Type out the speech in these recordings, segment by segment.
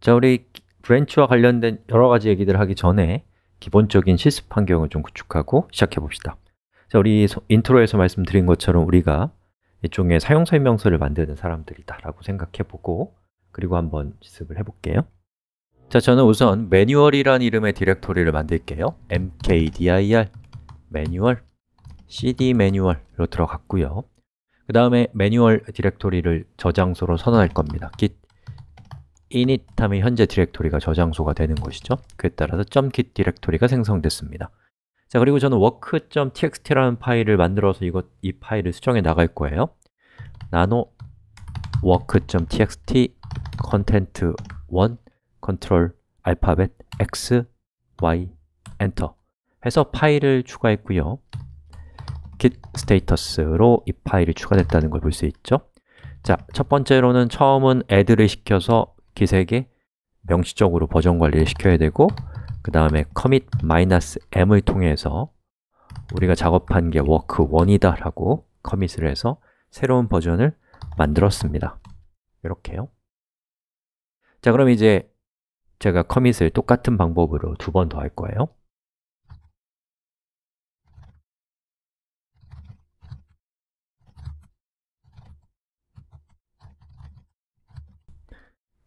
자, 우리 브랜치와 관련된 여러 가지 얘기들 하기 전에 기본적인 실습 환경을 좀 구축하고 시작해 봅시다. 자, 우리 인트로에서 말씀드린 것처럼 우리가 이쪽에 사용 설명서를 만드는 사람들이다라고 생각해 보고 그리고 한번 실습을 해 볼게요. 자, 저는 우선 매뉴얼이란 이름의 디렉토리를 만들게요. mkdir 매뉴얼 cd 매뉴얼로 들어갔고요. 그 다음에 매뉴얼 디렉토리를 저장소로 선언할 겁니다. git init함이 현재 디렉토리가 저장소가 되는 것이죠 그에 따라서 .git 디렉토리가 생성됐습니다 자, 그리고 저는 work.txt라는 파일을 만들어서 이것, 이 파일을 수정해 나갈 거예요 nano work.txt 컨텐트 1 컨트롤 알파벳 x, y, 엔터 해서 파일을 추가했고요 git status로 이 파일이 추가됐다는 걸 볼 수 있죠 자, 첫 번째로는 처음은 add를 시켜서 기색에 명시적으로 버전 관리를 시켜야 되고 그 다음에 commit -m을 통해서 우리가 작업한 게 w o r k 1이다 라고 c o m m i t 을 해서 새로운 버전을 만들었습니다 이렇게요 자 그럼 이제 제가 c o m m i t 을 똑같은 방법으로 두 번 더 할 거예요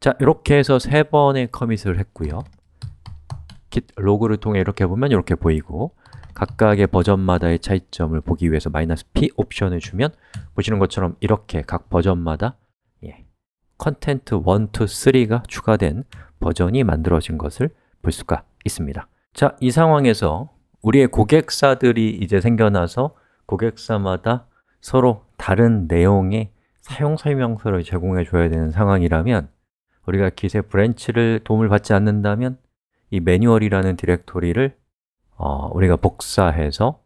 자, 이렇게 해서 세 번의 커밋을 했고요 git 로그를 통해 이렇게 보면 이렇게 보이고 각각의 버전마다의 차이점을 보기 위해서 마이너스 p 옵션을 주면 보시는 것처럼 이렇게 각 버전마다 컨텐트 1, 2, 3가 추가된 버전이 만들어진 것을 볼 수가 있습니다 자, 이 상황에서 우리의 고객사들이 이제 생겨나서 고객사마다 서로 다른 내용의 사용 설명서를 제공해 줘야 되는 상황이라면 우리가 Git의 브랜치를 도움을 받지 않는다면 이 매뉴얼이라는 디렉토리를 어, 우리가 복사해서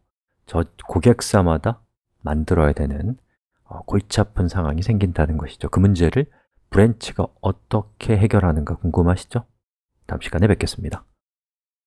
저 고객사마다 만들어야 되는 어, 골치 아픈 상황이 생긴다는 것이죠 그 문제를 브랜치가 어떻게 해결하는가 궁금하시죠? 다음 시간에 뵙겠습니다